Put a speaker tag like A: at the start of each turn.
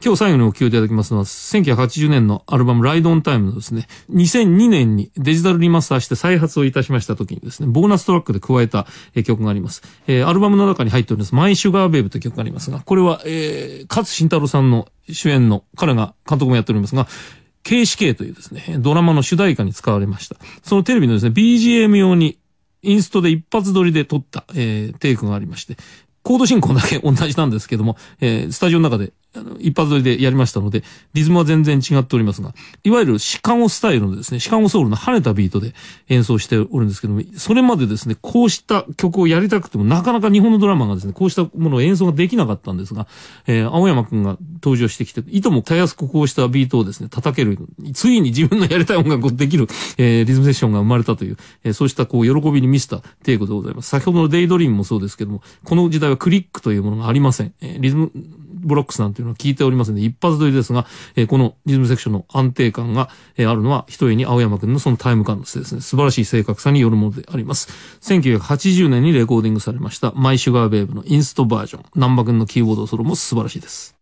A: 今日最後にお聴きいただきますのは、1980年のアルバム、ライドオンタイムのですね、2002年にデジタルリマスターして再発をいたしました時にですね、ボーナストラックで加えた曲があります。えー、アルバムの中に入っております、マイ・シュガー・ベイブという曲がありますが、これは、えー、勝慎太郎さんの主演の、彼が監督もやっておりますが、KCK というですね、ドラマの主題歌に使われました。そのテレビのですね、BGM 用に、インストで一発撮りで撮った、えー、テイクがありまして、コード進行だけ同じなんですけども、えー、スタジオの中であの、一発撮りでやりましたので、リズムは全然違っておりますが、いわゆるシカゴスタイルのですね、シカゴソウルの跳ねたビートで演奏しておるんですけども、それまでですね、こうした曲をやりたくても、なかなか日本のドラマがですね、こうしたものを演奏ができなかったんですが、えー、青山くんが登場してきて、いともたやすくこうしたビートをですね、叩ける、ついに自分のやりたい音楽をできる、えー、リズムセッションが生まれたという、えー、そうしたこう、喜びに満ちたイクでございます。先ほどのデイドリームもそうですけども、この時代はクリックというものがありません。えー、リズム、ブロックスなんていうのは聞いておりませんで、一発撮りですが、えー、このリズムセクションの安定感が、えー、あるのは、ひとえに青山くんのそのタイム感のせいですね。素晴らしい正確さによるものであります。1980年にレコーディングされました、マイシュガーベーブのインストバージョン。南波くんのキーボードソロも素晴らしいです。